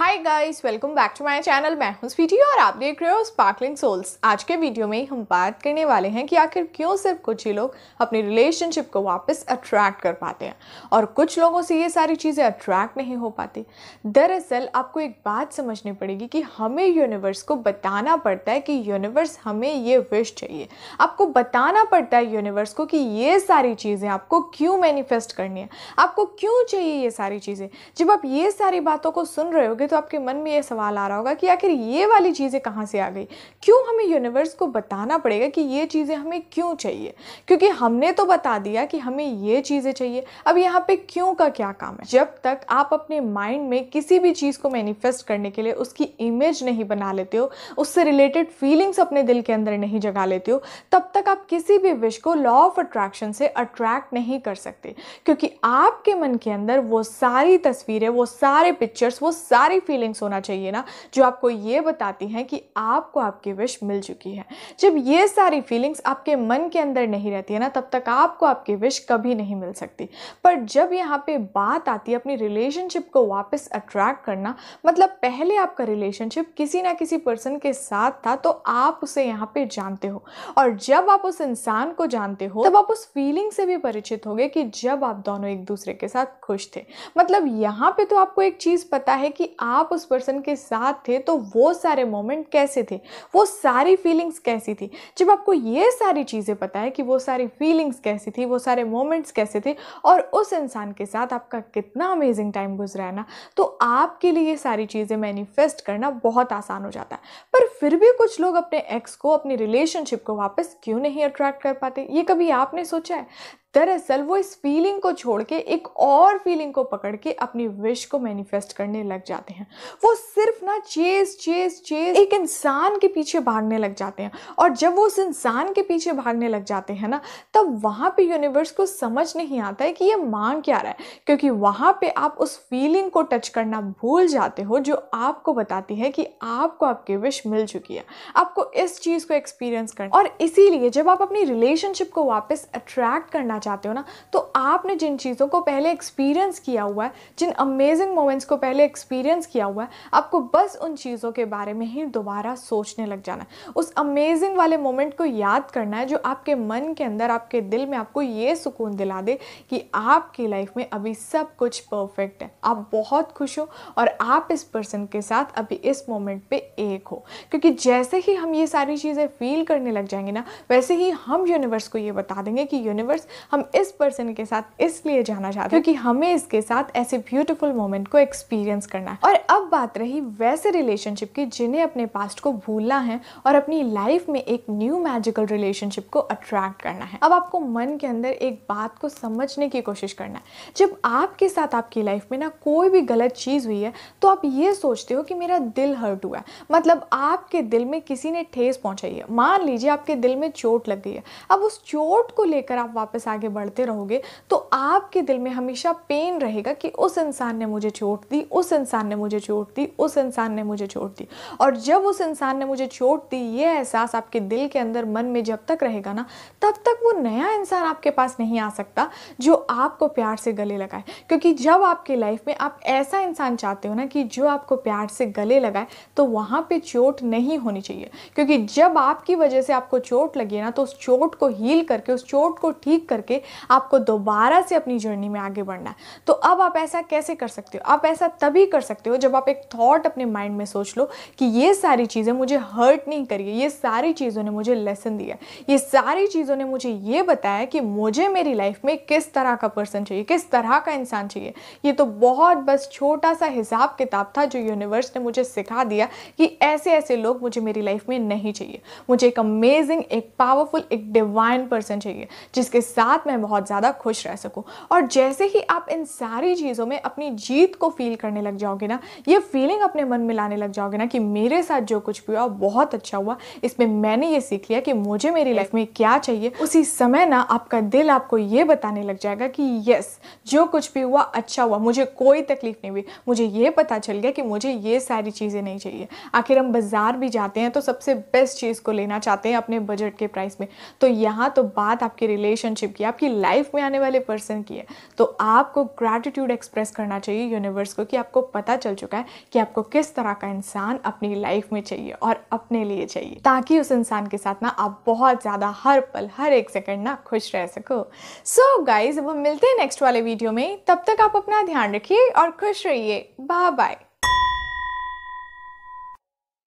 hi guys welcome back to my channel मैं हूं स्वीटी और आप देख रहे हो स्पार्कलिंग सोल्स आज के वीडियो में हम बात करने वाले हैं कि आखिर क्यों सिर्फ कुछ ही लोग अपने रिलेशनशिप को वापस अट्रैक्ट कर पाते हैं और कुछ लोगों से ये सारी चीज़ें अट्रैक्ट नहीं हो पाती दरअसल आपको एक बात समझनी पड़ेगी कि हमें यूनिवर्स को बताना पड़ता है कि यूनिवर्स हमें ये विश चाहिए आपको बताना पड़ता है यूनिवर्स को कि ये सारी चीज़ें आपको क्यों मैनिफेस्ट करनी है आपको क्यों चाहिए ये सारी चीज़ें जब आप ये सारी बातों को सुन रहे होगे तो आपके मन में ये सवाल आ रहा होगा कि आखिर ये वाली चीज़ें कहाँ से आ गई क्यों हमें यूनिवर्स को बताना पड़ेगा कि ये चीज़ें हमें क्यों चाहिए क्योंकि हमने तो बता दिया कि हमें ये चीज़ें चाहिए अब यहाँ पे क्यों का क्या काम है जब तक आप अपने माइंड में किसी भी चीज़ को मैनिफेस्ट करने के लिए उसकी इमेज नहीं बना लेते हो उससे रिलेटेड फीलिंग्स अपने दिल के अंदर नहीं जगा लेते हो तब तक आप किसी भी विश को लॉ ऑफ अट्रैक्शन से अट्रैक्ट नहीं कर सकते क्योंकि आपके मन के अंदर वो सारी तस्वीरें वो सारे पिक्चर्स वो सारी हाई फीलिंग्स होना चाहिए ना जो आपको ये बताती हैं कि आपको आपकी विश मिल चुकी है जब ये सारी फीलिंग्स आपके मन के अंदर नहीं रहती है ना तब तक आपको आपकी विश कभी नहीं मिल सकती पर जब यहाँ पे बात आती है अपनी रिलेशनशिप को वापस अट्रैक्ट करना मतलब पहले आपका रिलेशनशिप किसी ना किसी पर्सन के साथ था तो आप उसे यहाँ पे जानते हो और जब आप उस इंसान को जानते हो तब आप उस फीलिंग से भी परिचित होगे कि जब आप दोनों एक दूसरे के साथ खुश थे मतलब यहाँ पे तो आपको एक चीज़ पता है कि आप उस पर्सन के साथ थे तो वो सारे मोमेंट कैसे थे वो सारी फीलिंग्स कैसी थी जब आपको ये सारी चीज़ें पता है कि वो सारी फीलिंग्स कैसी थी वो सारे मोमेंट्स कैसे थे और उस इंसान के साथ आपका कितना अमेजिंग टाइम गुजरा है ना तो आपके लिए ये सारी चीज़ें मैनिफेस्ट करना बहुत आसान हो जाता है पर फिर भी कुछ लोग अपने एक्स को अपनी रिलेशनशिप को वापस क्यों नहीं अट्रैक्ट कर पाते ये कभी आपने सोचा है दरअसल वो इस फीलिंग को छोड़ के एक और फीलिंग को पकड़ के अपनी विश को मैनिफेस्ट करने लग जाते हैं वो सिर्फ ना चेज चेज चेज एक इंसान के पीछे भागने लग जाते हैं और जब वो उस इंसान के पीछे भागने लग जाते हैं ना तब वहाँ पे यूनिवर्स को समझ नहीं आता है कि ये मांग क्या रहा है क्योंकि वहाँ पे आप उस फीलिंग को टच करना भूल जाते हो जो आपको बताती है कि आपको आपकी विश मिल चुकी है आपको इस चीज़ को एक्सपीरियंस करना और इसीलिए जब आप अपनी रिलेशनशिप को वापस अट्रैक्ट करना करना चाहते हो ना तो आपने जिन चीज़ों को पहले एक्सपीरियंस किया हुआ है जिन अमेजिंग मोमेंट्स को पहले एक्सपीरियंस किया हुआ है आपको बस उन चीज़ों के बारे में ही दोबारा सोचने लग जाना है उस अमेजिंग वाले मोमेंट को याद करना है जो आपके मन के अंदर आपके दिल में आपको ये सुकून दिला दे कि आपकी लाइफ में अभी सब कुछ परफेक्ट है आप बहुत खुश हो और आप इस पर्सन के साथ अभी इस मोमेंट पे एक हो क्योंकि जैसे ही हम ये सारी चीज़ें फील करने लग जाएंगे ना वैसे ही हम यूनिवर्स को ये बता देंगे कि यूनिवर्स हम इस पर्सन के साथ इसलिए जाना चाहते हैं क्योंकि हमें इसके साथ ऐसे ब्यूटीफुल मोमेंट को एक्सपीरियंस करना है और अब बात रही वैसे रिलेशनशिप की जिन्हें अपने पास्ट को भूलना है और अपनी लाइफ में एक न्यू मैजिकल रिलेशनशिप को अट्रैक्ट करना है अब आपको मन के अंदर एक बात को समझने की कोशिश करना है जब आपके साथ आपकी लाइफ में ना कोई भी गलत चीज़ हुई है तो आप ये सोचते हो कि मेरा दिल हर्ट हुआ है मतलब आपके दिल में किसी ने ठेस पहुँचाई है मान लीजिए आपके दिल में चोट लग गई है अब उस चोट को लेकर आप वापस आ आगे बढ़ते रहोगे तो आपके दिल में हमेशा पेन रहेगा कि उस इंसान ने मुझे चोट दी उस इंसान ने मुझे चोट दी उस इंसान ने मुझे चोट दी और जब उस इंसान ने मुझे चोट दी ये एहसास आपके दिल के अंदर मन में जब तक रहेगा ना तब तक वो नया इंसान आपके पास नहीं आ सकता जो आपको प्यार से गले लगाए क्योंकि जब आपकी लाइफ में आप ऐसा इंसान चाहते हो ना कि जो आपको प्यार से गले लगाए तो वहाँ पर चोट नहीं होनी चाहिए क्योंकि जब आपकी वजह से आपको चोट लगी ना तो उस चोट को हील करके उस चोट को ठीक करके करके आपको दोबारा से अपनी जर्नी में आगे बढ़ना है तो अब आप ऐसा कैसे कर सकते हो आप ऐसा तभी कर सकते हो जब आप एक थॉट अपने माइंड में सोच लो कि ये सारी चीज़ें मुझे हर्ट नहीं करिए ये सारी चीज़ों ने मुझे लेसन दिया ये सारी चीज़ों ने मुझे ये बताया कि मुझे मेरी लाइफ में किस तरह का पर्सन चाहिए किस तरह का इंसान चाहिए ये तो बहुत बस छोटा सा हिसाब किताब था जो यूनिवर्स ने मुझे सिखा दिया कि ऐसे ऐसे लोग मुझे मेरी लाइफ में नहीं चाहिए मुझे एक अमेजिंग एक पावरफुल एक डिवाइन पर्सन चाहिए जिसके साथ साथ मैं बहुत ज़्यादा खुश रह सकूँ और जैसे ही आप इन सारी चीज़ों में अपनी जीत को फील करने लग जाओगे ना ये फीलिंग अपने मन में लाने लग जाओगे ना कि मेरे साथ जो कुछ भी हुआ बहुत अच्छा हुआ इसमें मैंने ये सीख लिया कि मुझे मेरी लाइफ में क्या चाहिए उसी समय ना आपका दिल आपको ये बताने लग जाएगा कि यस जो कुछ भी हुआ अच्छा हुआ मुझे कोई तकलीफ नहीं हुई मुझे ये पता चल गया कि मुझे ये सारी चीज़ें नहीं चाहिए आखिर हम बाज़ार भी जाते हैं तो सबसे बेस्ट चीज़ को लेना चाहते हैं अपने बजट के प्राइस में तो यहाँ तो बात आपके रिलेशनशिप की आपकी लाइफ में आने वाले पर्सन की है तो आपको ग्रैटिट्यूड एक्सप्रेस करना चाहिए यूनिवर्स को कि आपको पता चल चुका है कि आपको किस तरह का इंसान अपनी लाइफ में चाहिए और अपने लिए चाहिए ताकि उस इंसान के साथ ना आप बहुत ज़्यादा हर पल हर एक सेकेंड ना खुश रह सको सो so गाइज वो मिलते हैं नेक्स्ट वाले वीडियो में तब तक आप अपना ध्यान रखिए और खुश रहिए बाय बाय